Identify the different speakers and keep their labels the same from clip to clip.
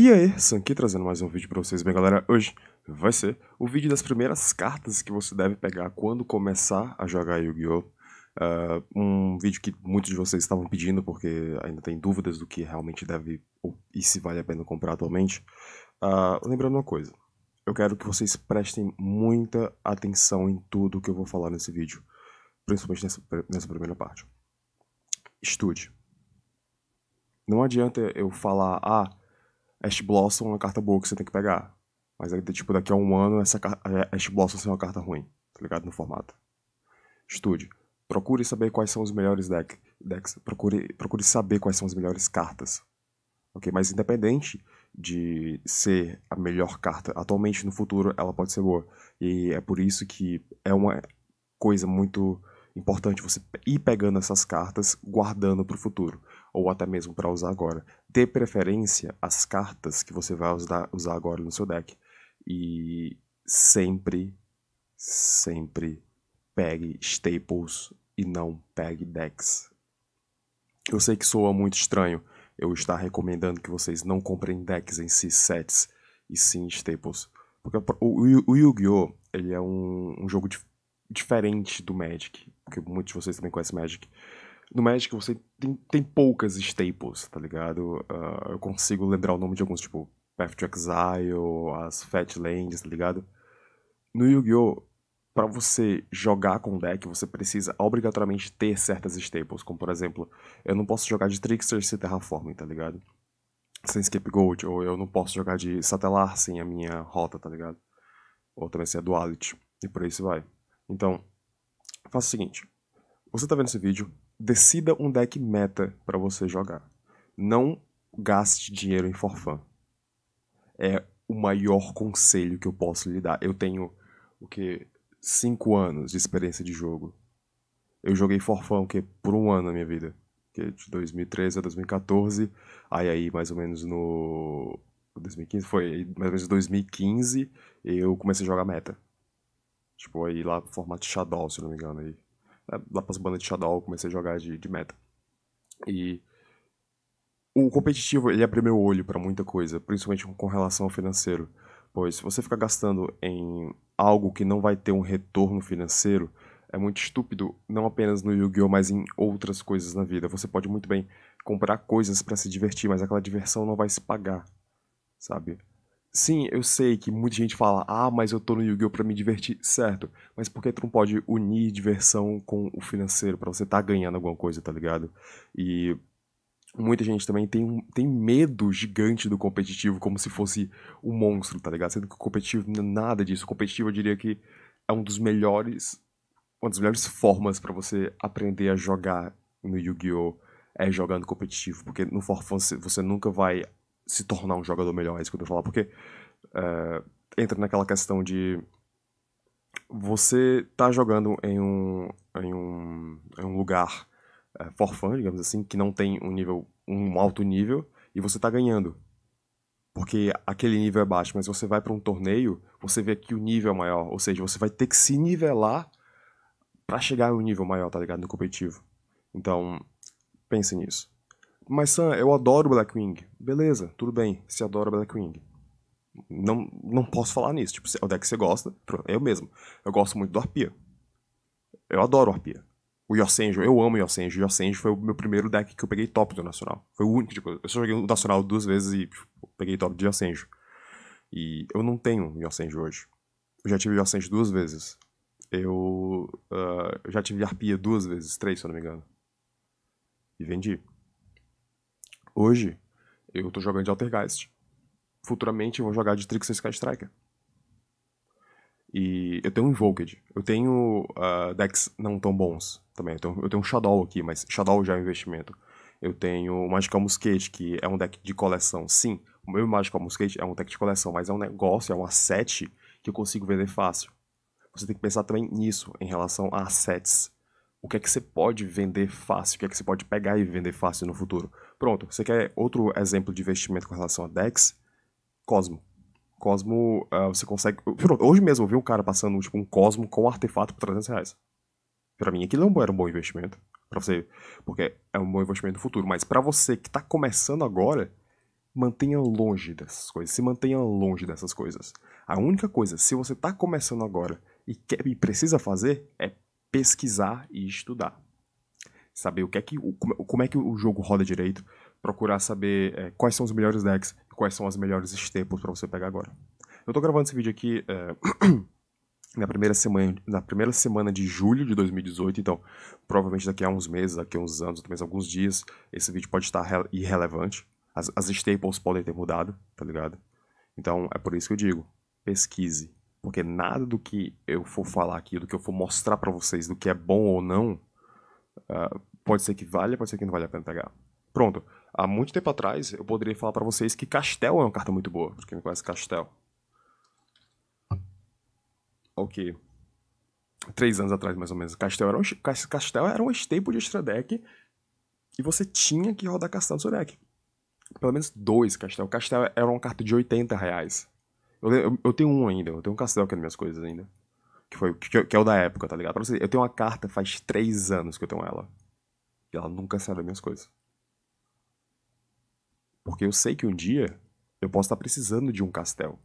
Speaker 1: E aí, aqui trazendo mais um vídeo para vocês, bem galera, hoje vai ser o vídeo das primeiras cartas que você deve pegar quando começar a jogar Yu-Gi-Oh! Uh, um vídeo que muitos de vocês estavam pedindo porque ainda tem dúvidas do que realmente deve e se vale a pena comprar atualmente. Uh, lembrando uma coisa, eu quero que vocês prestem muita atenção em tudo que eu vou falar nesse vídeo, principalmente nessa, nessa primeira parte. Estude. Não adianta eu falar, ah, Ash Blossom é uma carta boa que você tem que pegar. Mas tipo, daqui a um ano, essa é, Ash Blossom será uma carta ruim, tá ligado? No formato. Estude. Procure saber quais são os melhores deck, decks. Procure, procure saber quais são as melhores cartas. Ok? Mas independente de ser a melhor carta, atualmente no futuro ela pode ser boa. E é por isso que é uma coisa muito importante você ir pegando essas cartas, guardando para o futuro ou até mesmo para usar agora. Dê preferência às cartas que você vai usar, usar agora no seu deck. E sempre, sempre pegue staples e não pegue decks. Eu sei que soa muito estranho eu estar recomendando que vocês não comprem decks em si sets e sim staples. Porque o, o, o Yu-Gi-Oh! ele é um, um jogo diferente do Magic, porque muitos de vocês também conhecem Magic no Magic você tem, tem poucas staples, tá ligado? Uh, eu consigo lembrar o nome de alguns, tipo Path to Exile, as Lands, tá ligado? No Yu-Gi-Oh! para você jogar com o deck, você precisa obrigatoriamente ter certas staples, como por exemplo, eu não posso jogar de Trickster sem Terraforming, tá ligado? Sem Scapegoat, ou eu não posso jogar de Satellar sem a minha rota, tá ligado? Ou também sem a Duality, e por aí se vai. Então, faça o seguinte, você tá vendo esse vídeo, decida um deck meta para você jogar. Não gaste dinheiro em forfã. É o maior conselho que eu posso lhe dar. Eu tenho o que cinco anos de experiência de jogo. Eu joguei forfã o que por um ano na minha vida, que de 2013 a 2014, aí aí mais ou menos no 2015 foi mais ou menos 2015 eu comecei a jogar meta. Tipo aí lá formato Shadow, se não me engano aí lá é, pras bandas de Shadow, comecei a jogar de, de meta. E o competitivo, ele abriu meu olho para muita coisa, principalmente com relação ao financeiro. Pois se você ficar gastando em algo que não vai ter um retorno financeiro, é muito estúpido, não apenas no Yu-Gi-Oh, mas em outras coisas na vida. Você pode muito bem comprar coisas para se divertir, mas aquela diversão não vai se pagar, sabe? Sim, eu sei que muita gente fala, ah, mas eu tô no Yu-Gi-Oh! pra me divertir, certo. Mas por que tu não pode unir diversão com o financeiro para você tá ganhando alguma coisa, tá ligado? E muita gente também tem, tem medo gigante do competitivo, como se fosse um monstro, tá ligado? Sendo que o competitivo não é nada disso. O competitivo eu diria que é um dos melhores. Uma das melhores formas para você aprender a jogar no Yu-Gi-Oh! é jogando competitivo, porque no For Fun você nunca vai se tornar um jogador melhor, é isso que eu tenho falar, porque é, entra naquela questão de você tá jogando em um, em um, em um lugar é, for fun, digamos assim, que não tem um nível, um alto nível, e você tá ganhando. Porque aquele nível é baixo, mas você vai para um torneio, você vê que o nível é maior, ou seja, você vai ter que se nivelar para chegar um nível maior, tá ligado? No competitivo. Então, pense nisso. Mas, Sam, eu adoro Blackwing. Beleza, tudo bem, você adora Blackwing. Não, não posso falar nisso. Tipo, é o deck que você gosta, eu mesmo. Eu gosto muito do Arpia. Eu adoro o Arpia. O Yosenjo, eu amo o Yosenjo. O Yosenjo foi o meu primeiro deck que eu peguei top do Nacional. Foi o único, tipo, eu só joguei o Nacional duas vezes e tipo, peguei top de Yosenjo. E eu não tenho Yosenjo hoje. Eu já tive Yosenjo duas vezes. Eu uh, já tive Arpia duas vezes, três, se eu não me engano. E vendi. Hoje, eu tô jogando de Altergeist. Futuramente, eu vou jogar de Trickster Sky Striker. E eu tenho um Invoked. Eu tenho uh, decks não tão bons também. Eu tenho, eu tenho um Shadow aqui, mas Shadow já é um investimento. Eu tenho o Magical Musquete, que é um deck de coleção. Sim, o meu Magical Musquete é um deck de coleção, mas é um negócio, é um asset que eu consigo vender fácil. Você tem que pensar também nisso, em relação a assets o que é que você pode vender fácil, o que é que você pode pegar e vender fácil no futuro. Pronto, você quer outro exemplo de investimento com relação a DEX? Cosmo. Cosmo, uh, você consegue... Pronto, hoje mesmo eu vi um cara passando tipo, um Cosmo com um artefato por 300 reais. Pra mim aquilo é era um bom investimento. para você, porque é um bom investimento no futuro. Mas para você que tá começando agora, mantenha longe dessas coisas. Se mantenha longe dessas coisas. A única coisa, se você tá começando agora e, quer, e precisa fazer, é pesquisar e estudar. Saber o que é que, como é que o jogo roda direito, procurar saber é, quais são os melhores decks e quais são as melhores staples para você pegar agora. Eu estou gravando esse vídeo aqui é, na, primeira semana, na primeira semana de julho de 2018, então provavelmente daqui a uns meses, daqui a uns anos, talvez alguns dias, esse vídeo pode estar irrelevante. As, as staples podem ter mudado, tá ligado? Então é por isso que eu digo, pesquise, porque nada do que eu for falar aqui, do que eu for mostrar para vocês, do que é bom ou não, uh, pode ser que valha, pode ser que não valha a pena pegar. Pronto. Há muito tempo atrás, eu poderia falar para vocês que Castel é uma carta muito boa, pra quem não conhece Castel. Ok. Três anos atrás, mais ou menos. Castel era um, Castel era um staple de extra deck e você tinha que rodar Castel no seu deck. Pelo menos dois Castel. Castel era uma carta de 80 reais. Eu, eu, eu, tenho um ainda, eu tenho um castelo que é das minhas coisas ainda. Que, foi, que, que é o da época, tá ligado? Pra você, eu tenho uma carta faz três anos que eu tenho ela. E ela nunca saiu das minhas coisas. Porque eu sei que um dia eu posso estar precisando de um castelo.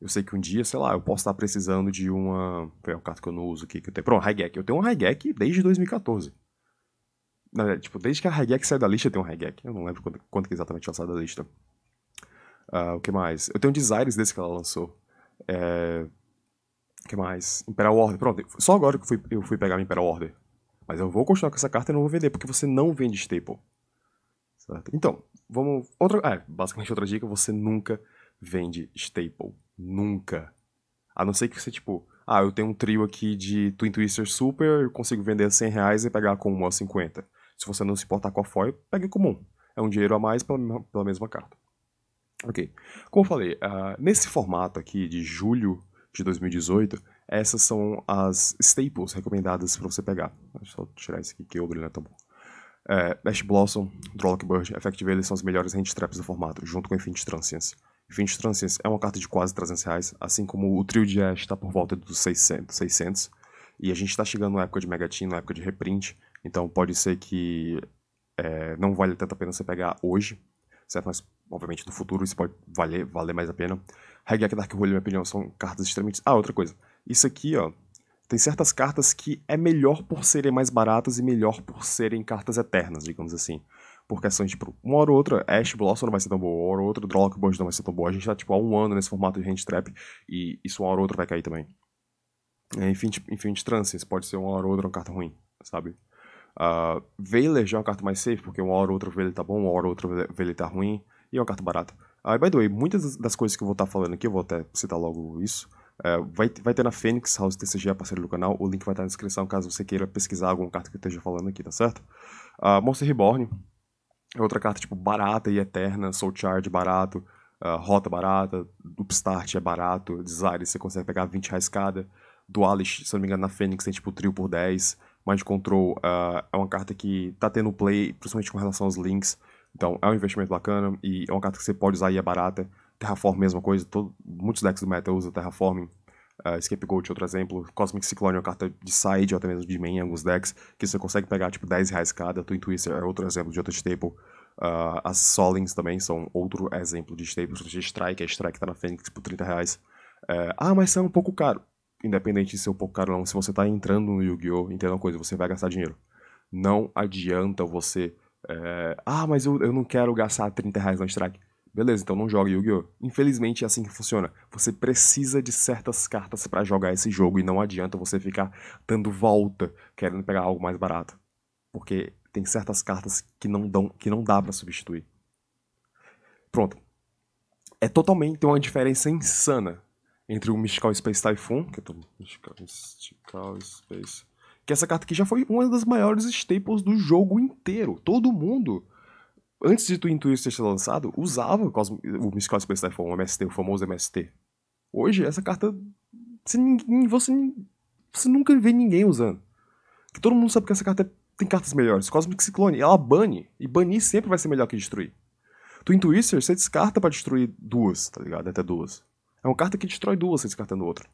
Speaker 1: Eu sei que um dia, sei lá, eu posso estar precisando de uma. Foi é carta que eu não uso aqui. Que eu tenho... Pronto, Raigek. Eu tenho um Raigek desde 2014. Na verdade, tipo, desde que a Raigek saiu da lista, eu tenho um Raigek. Eu não lembro quando, que exatamente ela saiu da lista. Ah, o que mais? Eu tenho Desires desse que ela lançou. É... O que mais? Imperial Order. Pronto, só agora que eu fui, eu fui pegar o Imperial Order. Mas eu vou continuar com essa carta e não vou vender, porque você não vende staple. Certo? Então, vamos. Outra, é, basicamente outra dica: você nunca vende staple. Nunca. A não ser que você, tipo, ah, eu tenho um trio aqui de Twin Twister Super, eu consigo vender a 100 reais e pegar com a 50. Se você não se importar com a foil, pegue comum. É um dinheiro a mais pela, pela mesma carta. Ok. Como eu falei, uh, nesse formato aqui de julho de 2018, essas são as staples recomendadas para você pegar. Deixa eu só tirar esse aqui que o brilho não é tão bom. É, Ash Blossom, Drollock Bird, Effective eles são as melhores hand traps do formato, junto com Infinite Transience. Infinite Transience é uma carta de quase 300 reais, assim como o trio de Ash está por volta dos 600, 600 e a gente está chegando na época de Megatin, na época de reprint, então pode ser que é, não vale tanto a pena você pegar hoje, certo? Mas obviamente no futuro isso pode valer, valer mais a pena. Hagek Dark Hole, na minha opinião, são cartas extremamente... Ah, outra coisa. Isso aqui, ó, tem certas cartas que é melhor por serem mais baratas e melhor por serem cartas eternas, digamos assim. Por questões, tipo, uma hora ou outra, Ash Blossom não vai ser tão boa, uma hora ou outra, Drawlock não vai ser tão boa. A gente tá, tipo, há um ano nesse formato de hand trap e isso uma hora ou outra vai cair também. É, enfim, de enfim, de pode ser uma hora ou outra uma carta ruim, sabe? Uh, Veiler já é uma carta mais safe, porque uma hora ou outra Veiler tá bom, uma hora ou outra Veiler tá ruim. E é uma carta barata. Ah, by the way, muitas das coisas que eu vou estar tá falando aqui, eu vou até citar logo isso, é, vai, vai ter na Fênix House TCG, a é parceira do canal. O link vai estar tá na descrição caso você queira pesquisar alguma carta que eu esteja falando aqui, tá certo? Uh, Monster Reborn é outra carta tipo barata e eterna, Soul Charge barato, uh, Rota barata, Upstart é barato, Desire você consegue pegar 20 reais cada. Dualish, se não me engano, na Fênix tem tipo trio por 10. Mind Control uh, é uma carta que tá tendo play, principalmente com relação aos links. Então, é um investimento bacana e é uma carta que você pode usar e é barata. Terraform, mesma coisa. Todo, muitos decks do meta usam Terraform. Uh, eh, Scapegoat, outro exemplo. Cosmic Cyclone é uma carta de side ou até mesmo de main em alguns decks, que você consegue pegar tipo 10 reais cada. Twin Twister é outro exemplo de outro staple. Uh, as Solings também são outro exemplo de staple. você Strike, a Strike tá na Fênix por 30 reais. Uh, ah, mas são é um pouco caro. Independente de ser um pouco caro ou não, se você tá entrando no Yu-Gi-Oh!, entenda uma coisa, você vai gastar dinheiro. Não adianta você é, ah, mas eu, eu não quero gastar 30 reais no strike. Beleza, então não joga Yu-Gi-Oh! Infelizmente é assim que funciona. Você precisa de certas cartas para jogar esse jogo e não adianta você ficar dando volta querendo pegar algo mais barato, porque tem certas cartas que não dão, que não dá para substituir. Pronto. É totalmente uma diferença insana entre o Mystical Space Typhoon, que eu é tô Mystical Space que essa carta aqui já foi uma das maiores staples do jogo inteiro. Todo mundo, antes de Twin Twister ser lançado, usava o, Cosmo, o Miss Cosmic Stifle, o MST, o famoso MST. Hoje, essa carta, você, você, você nunca vê ninguém usando. Que todo mundo sabe que essa carta é, tem cartas melhores. Cosmic Cyclone, ela bane. E banir sempre vai ser melhor que destruir. Twin Twister, você descarta para destruir duas, tá ligado? Até duas. É uma carta que destrói duas, você descartando outra.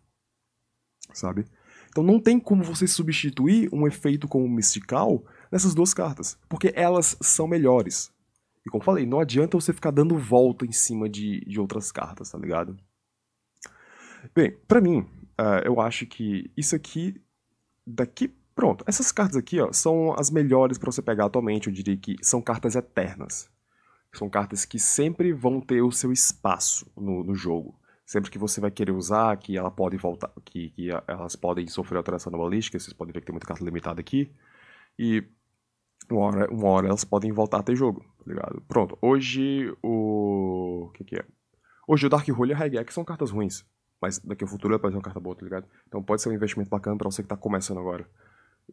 Speaker 1: Sabe? Então não tem como você substituir um efeito como o Mystical nessas duas cartas, porque elas são melhores. E como falei, não adianta você ficar dando volta em cima de, de outras cartas, tá ligado? Bem, pra mim, uh, eu acho que isso aqui, daqui Pronto, essas cartas aqui ó, são as melhores para você pegar atualmente, eu diria que são cartas eternas. São cartas que sempre vão ter o seu espaço no, no jogo sempre que você vai querer usar, que ela pode voltar, que, que elas podem sofrer alteração na balística, vocês podem ver que tem muita carta limitada aqui, e uma hora, uma hora elas podem voltar a ter jogo, tá ligado? Pronto, hoje o... o que que é? Hoje o Dark Hole e a High são cartas ruins, mas daqui ao futuro ela pode ser uma carta boa, tá ligado? Então pode ser um investimento bacana para você que tá começando agora.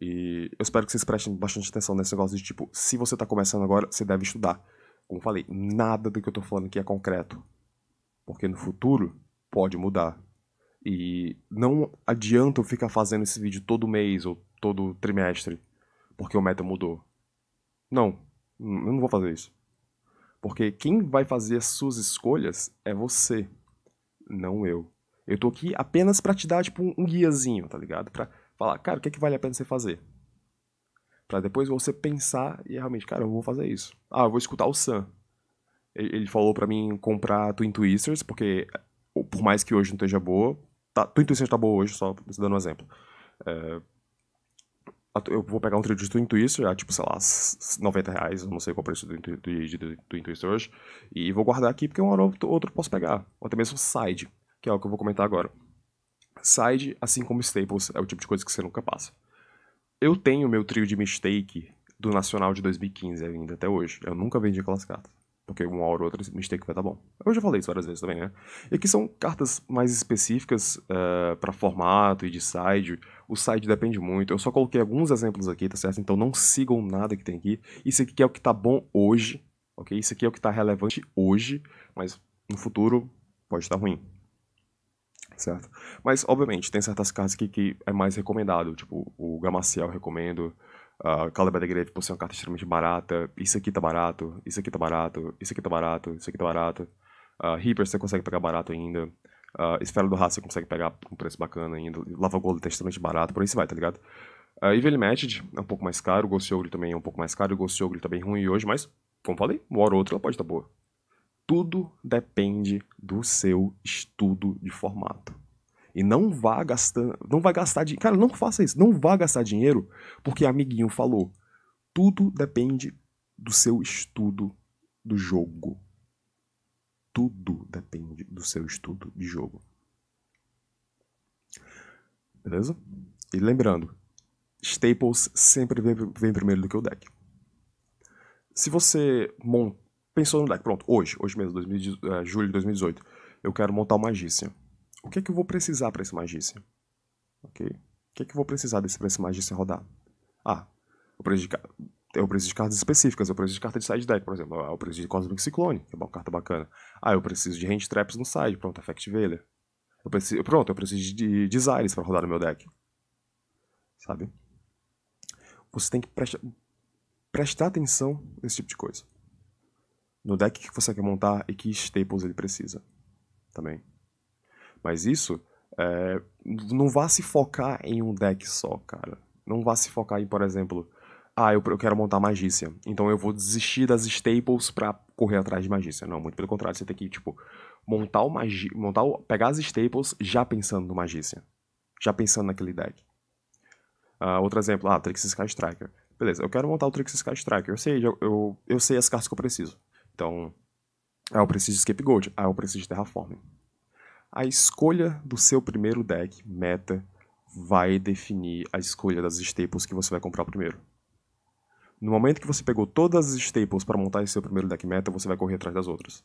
Speaker 1: E eu espero que vocês prestem bastante atenção nesse negócio de tipo, se você tá começando agora, você deve estudar. Como falei, nada do que eu tô falando aqui é concreto. Porque no futuro, pode mudar. E não adianta eu ficar fazendo esse vídeo todo mês ou todo trimestre, porque o meta mudou. Não, eu não vou fazer isso. Porque quem vai fazer as suas escolhas é você, não eu. Eu tô aqui apenas pra te dar, tipo, um guiazinho, tá ligado? Pra falar, cara, o que é que vale a pena você fazer? Pra depois você pensar e realmente, cara, eu vou fazer isso. Ah, eu vou escutar o Sam. Ele falou para mim comprar Twin Twisters, porque por mais que hoje não esteja boa, tá, tua intuição está boa hoje, só dando um exemplo. É, eu vou pegar um trio de Twin Twister, é, tipo, sei lá, 90 reais, não sei qual é o preço do, do, do, hoje, e vou guardar aqui porque um outro eu posso pegar. Ou até mesmo Side, que é o que eu vou comentar agora. Side, assim como Staples, é o tipo de coisa que você nunca passa. Eu tenho meu trio de Mistake do Nacional de 2015 ainda, até hoje. Eu nunca vendi aquelas cartas. Porque uma hora ou outra esse mistake vai estar tá bom. Eu já falei isso várias vezes também, né? E aqui são cartas mais específicas uh, eh, para formato e de side. O side depende muito. Eu só coloquei alguns exemplos aqui, tá certo? Então não sigam nada que tem aqui. Isso aqui é o que tá bom hoje, ok? Isso aqui é o que tá relevante hoje, mas no futuro pode estar tá ruim, certo? Mas, obviamente, tem certas cartas aqui que é mais recomendado, tipo o Gamaciel recomendo, uh, Call by the Grave por ser uma carta extremamente barata, isso aqui tá barato, isso aqui tá barato, isso aqui tá barato, isso aqui tá barato. Uh, ah, Reaper você consegue pegar barato ainda. Uh, Esfera do Haas você consegue pegar com um preço bacana ainda. Lava Gold tá extremamente barato, por aí você vai, tá ligado? Uh, Evil Matched é um pouco mais caro, Ghost Ogre também é um pouco mais caro, o Ghost Ogre tá bem ruim hoje, mas, como falei, uma hora ou outra ela pode estar tá boa. Tudo depende do seu estudo de formato. E não vá gastando, não vá gastar dinheiro. Cara, não faça isso, não vá gastar dinheiro porque amiguinho falou. Tudo depende do seu estudo do jogo. Tudo depende do seu estudo de jogo. Beleza? E lembrando, staples sempre vem, vem primeiro do que o deck. Se você mont... pensou no deck, pronto, hoje, hoje mesmo, 2000, eh, julho de 2018, eu quero montar o Magician o que é que eu vou precisar para esse magícia? Ok? O que é que eu vou precisar desse para esse magícia rodar? Ah, eu preciso, de, eu preciso de cartas específicas, eu preciso de carta de side deck, por exemplo. Ah, eu preciso de Cosmic Cyclone, que é uma carta bacana. Ah, eu preciso de Hand Traps no side, pronto, Effect Veiler. Eu preciso, pronto, eu preciso de Desires para rodar no meu deck. Sabe? Você tem que prestar, prestar atenção nesse tipo de coisa. No deck que você quer montar e que staples ele precisa. Também. Mas isso é, não vá se focar em um deck só, cara. Não vá se focar em, por exemplo, ah, eu, eu quero montar Magícia, então eu vou desistir das staples pra correr atrás de Magícia. Não, muito pelo contrário, você tem que, tipo, montar o Magi montar o, pegar as staples já pensando no Magícia. Já pensando naquele deck. Uh, outro exemplo, ah, Trixie Sky Striker. Beleza, eu quero montar o Trixie Sky Striker. Eu sei, eu, eu, eu sei as cartas que eu preciso. Então, ah, eu preciso de Scapegoat, ah, eu preciso de Terraforming. A escolha do seu primeiro deck meta vai definir a escolha das staples que você vai comprar primeiro. No momento que você pegou todas as staples para montar esse seu primeiro deck meta, você vai correr atrás das outras.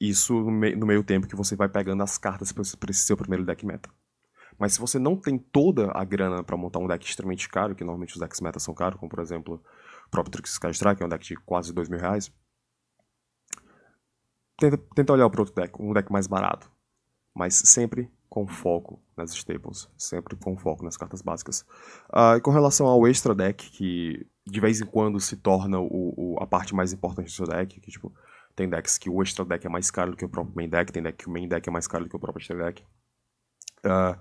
Speaker 1: Isso no, meio tempo que você vai pegando as cartas para esse seu primeiro deck meta. Mas se você não tem toda a grana para montar um deck extremamente caro, que normalmente os decks meta são caros, como por exemplo o próprio Trix Sky Strike, que é um deck de quase 2 mil reais, tenta, tenta olhar para outro deck, um deck mais barato, mas sempre com foco nas staples, sempre com foco nas cartas básicas. Uh, e com relação ao extra deck, que de vez em quando se torna o, o, a parte mais importante do seu deck, que tipo, tem decks que o extra deck é mais caro do que o próprio main deck, tem deck que o main deck é mais caro do que o próprio extra deck. Uh,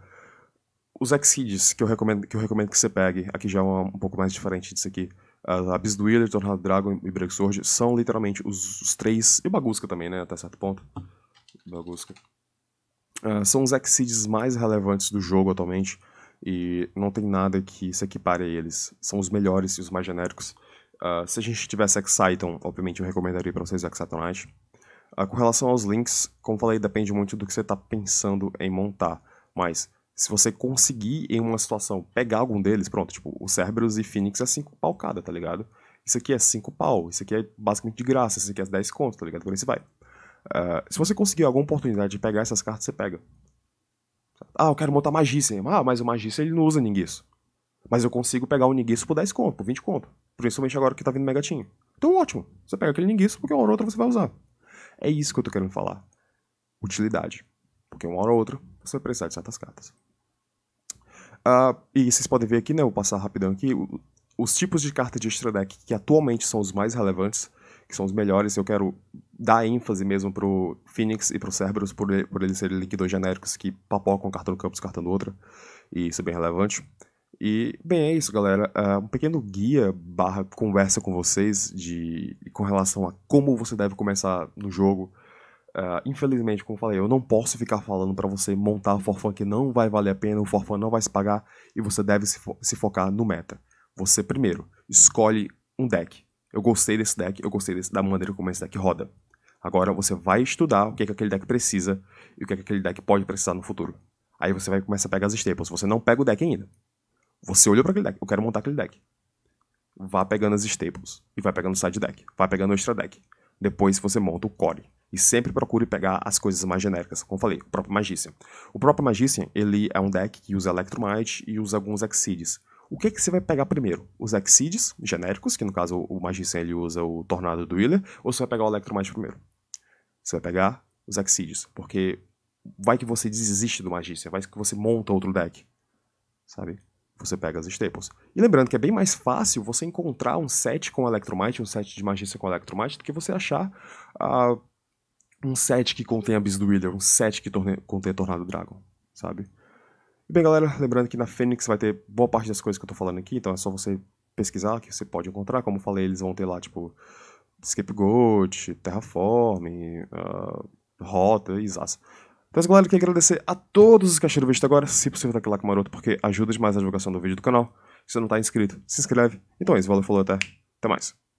Speaker 1: os Exceeds que eu recomendo que eu recomendo que você pegue, aqui já é um, um pouco mais diferente disso aqui a Abisduiller, Tornado Dragon e Breaksword são literalmente os, os, três, e Bagusca também, né, até certo ponto. Bagusca. Uh, ah, são os Exceeds mais relevantes do jogo atualmente, e não tem nada que se equipare a eles. São os melhores e os mais genéricos. Uh, se a gente tivesse Exciton, obviamente eu recomendaria para vocês o Excitonite. Uh, ah, com relação aos links, como falei, depende muito do que você está pensando em montar, mas se você conseguir, em uma situação, pegar algum deles, pronto, tipo, o Cerberus e Phoenix é 5 pau cada, tá ligado? Isso aqui é 5 pau, isso aqui é basicamente de graça, isso aqui é 10 conto, tá ligado? Por isso você vai. Uh, se você conseguir alguma oportunidade de pegar essas cartas, você pega. Ah, eu quero montar Magician. Ah, mas o Magician ele não usa Ninguiço. Mas eu consigo pegar o Ninguiço por 10 conto, por 20 conto. Principalmente agora que tá vindo Megatinho. Então ótimo, você pega aquele Ninguiço porque uma hora ou outra você vai usar. É isso que eu tô querendo falar. Utilidade. Porque uma hora ou outra você vai precisar de certas cartas. Uh, ah, e vocês podem ver aqui, né, vou passar rapidão aqui, os tipos de carta de extra deck que atualmente são os mais relevantes, que são os melhores, eu quero dar ênfase mesmo pro Phoenix e pro Cerberus, por, por eles serem liquidões genéricos que papocam carta no campo, descartando outra, e isso é bem relevante. E, bem, é isso, galera. Uh, um pequeno guia barra conversa com vocês de, com relação a como você deve começar no jogo, Uh, infelizmente, como eu falei, eu não posso ficar falando para você montar o forfã que não vai valer a pena, o forfã não vai se pagar e você deve se, fo se, focar no meta. Você primeiro escolhe um deck. Eu gostei desse deck, eu gostei desse, da maneira como esse deck roda. Agora você vai estudar o que, é que aquele deck precisa e o que, é que aquele deck pode precisar no futuro. Aí você vai começar a pegar as staples. Você não pega o deck ainda. Você olhou para aquele deck, eu quero montar aquele deck. Vá pegando as staples e vai pegando o side deck, vai pegando o extra deck. Depois você monta o core. E sempre procure pegar as coisas mais genéricas, como falei, o próprio Magician. O próprio Magician, ele é um deck que usa Electromite e usa alguns Exides. O que, é que você vai pegar primeiro? Os Exides, genéricos, que no caso o Magician ele usa o Tornado do Wheeler, ou você vai pegar o Electromite primeiro? Você vai pegar os Exides, porque vai que você desiste do Magician, vai que você monta outro deck, sabe? Você pega as staples. E lembrando que é bem mais fácil você encontrar um set com Electromite, um set de Magician com Electromite, do que você achar... Uh, um set que contém Abyss Dweller, um set que torne, contém Tornado Dragon, sabe? E bem, galera, lembrando que na Fênix vai ter boa parte das coisas que eu tô falando aqui, então é só você pesquisar, que você pode encontrar. Como eu falei, eles vão ter lá, tipo, Scapegoat, Terraform, uh, Rota e Então, é galera, eu queria agradecer a todos os que acharam o vídeo até agora. Se possível, daquele like maroto, porque ajuda demais a divulgação do vídeo do canal. Se você não tá inscrito, se inscreve. Então é isso, valeu, falou, até. Até mais.